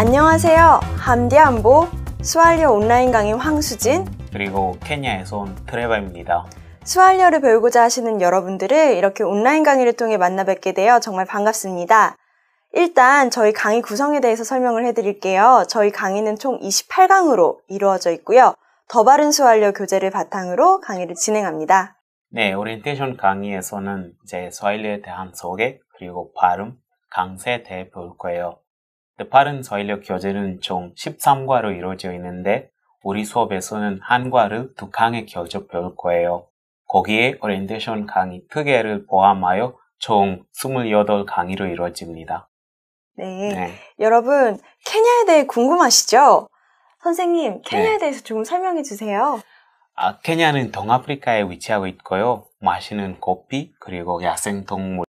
안녕하세요. 함디안보 수알리어 온라인 강의 황수진 그리고 케냐에서 온 트레바입니다. 수알리어를 배우고자 하시는 여러분들을 이렇게 온라인 강의를 통해 만나 뵙게 되어 정말 반갑습니다. 일단 저희 강의 구성에 대해서 설명을 해드릴게요. 저희 강의는 총 28강으로 이루어져 있고요. 더 바른 수알리어 교재를 바탕으로 강의를 진행합니다. 네, 오리엔테이션 강의에서는 이제 수알리어에 대한 소개 그리고 발음, 강세에 대해 볼 거예요. 빠른 전력 교재는 총 13과로 이루어져 있는데 우리 수업에서는 한 과를 두 강의 교재 배울 거예요. 거기에 오리엔테이션 강의 특개를 포함하여 총 28강의로 이루어집니다. 네. 네. 여러분, 케냐에 대해 궁금하시죠? 선생님, 네. 케냐에 네. 대해서 조금 설명해 주세요. 아, 케냐는 동아프리카에 위치하고 있고요. 마시는 커피, 그리고 야생동물,